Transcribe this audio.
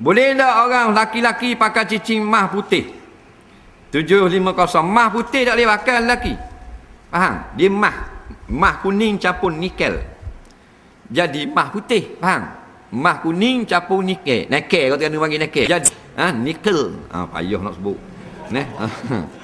Boleh tak orang laki-laki pakai cincin mah putih? 750 mah putih tak boleh pakai lelaki. Faham? Dia mah. Mah kuning campur nikel. Jadi mah putih. Faham? Mah kuning campur nikel. Nikel kau tengah panggil nikel. Jadi ha? nikel. Ah, payuh nak sebut. Ne? Ha?